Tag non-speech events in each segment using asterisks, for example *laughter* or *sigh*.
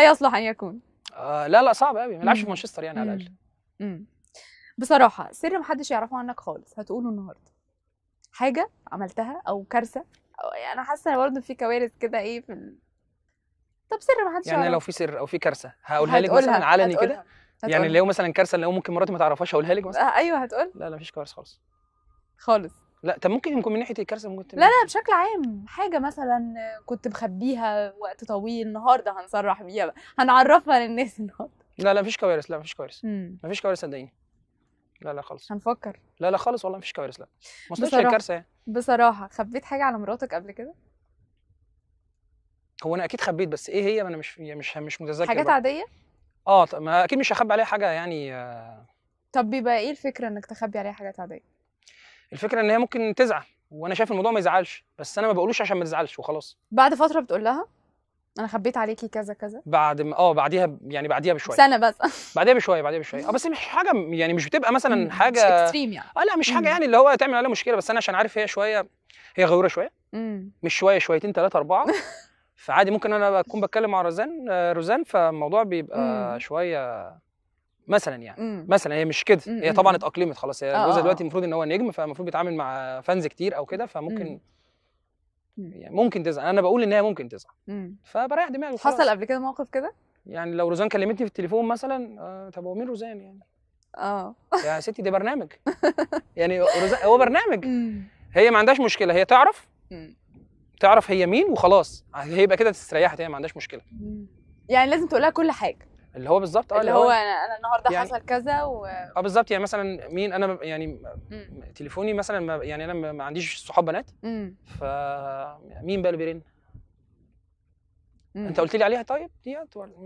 لا يصلح ان يكون آه لا لا صعب قوي ما لعبش في مانشستر يعني على الاقل بصراحه سر محدش يعرفه عنك خالص هتقوله النهارده حاجه عملتها او كارثه أو يعني انا حاسه ان برضه في كوارث كده ايه في ال... طب سر محدش يعني لو في سر او في كارثه هقولها لك مثلا علني كده يعني اللي هو مثلا كارثه اللي هو ممكن مراتي ما تعرفهاش هقولها لك مثلا آه ايوه هتقول لا لا مفيش كوارث خالص خالص لا طب ممكن يكون من ناحيه الكارثه ممكن لا لا بشكل عام حاجه مثلا كنت مخبيها وقت طويل النهارده هنصرح بيها بقى هنعرفها للناس *laughs* النهارده لا لا مفيش كوارث لا مفيش كوارث مفيش كوارث صدقيني لا لا خالص هنفكر لا لا خالص والله مفيش كوارث لا ما الكارثه يعني بصراحه خبيت حاجه على مراتك قبل كده هو انا اكيد خبيت بس ايه هي انا مش يعني مش مش متذكر حاجات بقى. عاديه اه ما اكيد مش هخبي عليها حاجه يعني آه... طب بيبقى ايه الفكره انك تخبي عليها حاجات عاديه الفكره ان هي ممكن تزعل وانا شايف الموضوع ما يزعلش بس انا ما بقولوش عشان ما تزعلش وخلاص بعد فتره بتقول لها انا خبيت عليكي كذا كذا بعد ما اه بعديها يعني بعديها بشويه سنه بس *laughs* بعديها بشويه بعديها بشويه اه بس مش حاجه يعني مش بتبقى مثلا حاجه مش اكستريم يعني اه لا مش حاجه يعني اللي هو تعمل عليها مشكله بس انا عشان عارف هي شويه هي غيوره شويه مش شويه شويتين ثلاثه اربعه *laughs* فعادي ممكن انا اكون بتكلم مع روزان آه، روزان فالموضوع بيبقى شويه مثلا يعني مم. مثلا هي مش كده هي طبعا اتاقلمت خلاص هي آه، جوزها آه، دلوقتي آه. المفروض ان هو نجم فالمفروض بيتعامل مع فانز كتير او كده فممكن مم. يعني ممكن تزعل انا بقول ان هي ممكن تزعل فبريح دماغي حصل قبل كده موقف كده يعني لو روزان كلمتني في التليفون مثلا آه طب هو مين روزان يعني اه يا ستي ده برنامج *laughs* يعني روزان هو برنامج هي ما عندهاش مشكله هي تعرف تعرف هي مين وخلاص هيبقى كده استريحت هي ما عندهاش مشكله يعني لازم تقولها كل حاجه اللي هو بالظبط اه اللي هو انا النهارده يعني حصل كذا و اه بالظبط يعني مثلا مين انا يعني مم. تليفوني مثلا ما يعني انا ما عنديش صحاب بنات فمين بقى اللي بيرن؟ انت قلت لي عليها طيب دي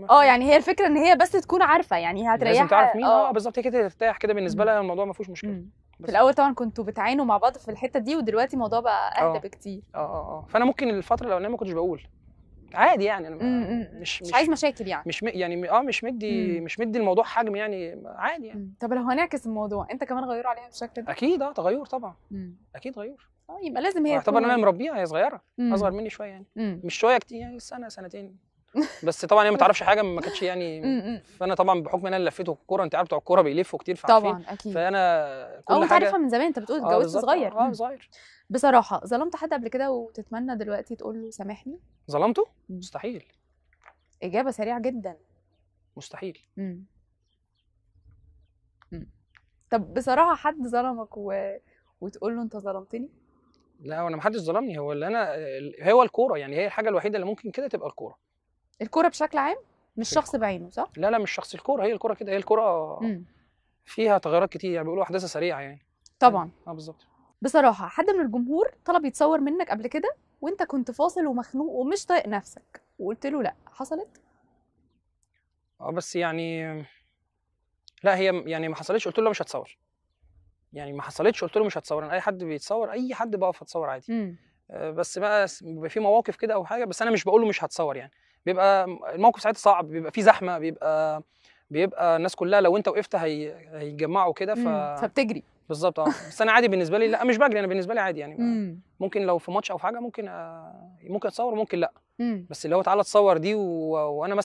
اه يعني هي الفكره ان هي بس تكون عارفه يعني هتريحها لازم تعرف مين آه،, آه. اه بالظبط هي كده ترتاح كده بالنسبه لها الموضوع ما فيهوش مشكله مم. في الاول طبعا كنتوا بتعانوا مع بعض في الحته دي ودلوقتي الموضوع بقى آه. اهدى بكتير اه اه اه فانا ممكن الفتره الاولانيه ما كنتش بقول عادي يعني انا إمم، إمم، إمم. مش مش, مش عايز مشاكل يعني مش م... يعني اه مش مدي مش مدي الموضوع حجم يعني عادي يعني طب لو هنعكس الموضوع انت كمان غيور عليها بالشكل ده اكيد اه تغير طبعا اكيد غيور اه طيب، يبقى لازم هي طبعا انا مربيها هي صغيره اصغر مني شويه يعني مش شويه كتير يعني سنه سنتين بس طبعا هي يعني ما تعرفش حاجه ما كانتش يعني فانا طبعا بحكم ان انا لفيته الكوره انت عارف بتوع الكوره بيلفوا كتير فعارفين طبعا اكيد فانا كل حاجه عارفها من زمان انت بتقول آه، اتجوزت صغير اه صغير بصراحه ظلمت حد قبل كده وتتمنى دلوقتي تقول له سامحني ظلمته مستحيل اجابه سريعه جدا مستحيل مم. طب بصراحه حد ظلمك و... وتقول له انت ظلمتني لا انا ما حدش ظلمني هو اللي انا هو الكوره يعني هي الحاجه الوحيده اللي ممكن كده تبقى الكوره الكوره بشكل عام مش شخص بعينه صح؟ لا لا مش شخص الكوره هي الكوره كده هي الكوره فيها تغيرات كتير يعني بيقولوا احداثها سريعه يعني طبعا اه بالظبط بصراحه حد من الجمهور طلب يتصور منك قبل كده وانت كنت فاصل ومخنوق ومش طايق نفسك وقلت له لا حصلت؟ اه بس يعني لا هي يعني ما حصلتش قلت له مش هتصور يعني ما حصلتش قلت له مش هتصور انا يعني اي حد بيتصور اي حد بقف اتصور عادي مم. آه، بس بقى في مواقف كده او حاجه بس انا مش بقول له مش هتصور يعني بيبقى الموقف ساعتها صعب بيبقى فيه زحمه بيبقى بيبقى الناس كلها لو انت وقفت هي... هيتجمعوا كده ف... فبتجري بالظبط اه بس انا عادي بالنسبه لي لا مش بجري انا بالنسبه لي عادي يعني ممكن لو في ماتش او في حاجه ممكن أ... آه، ممكن اتصور ممكن لا بس اللي هو تعالى اتصور دي و... وانا مثلا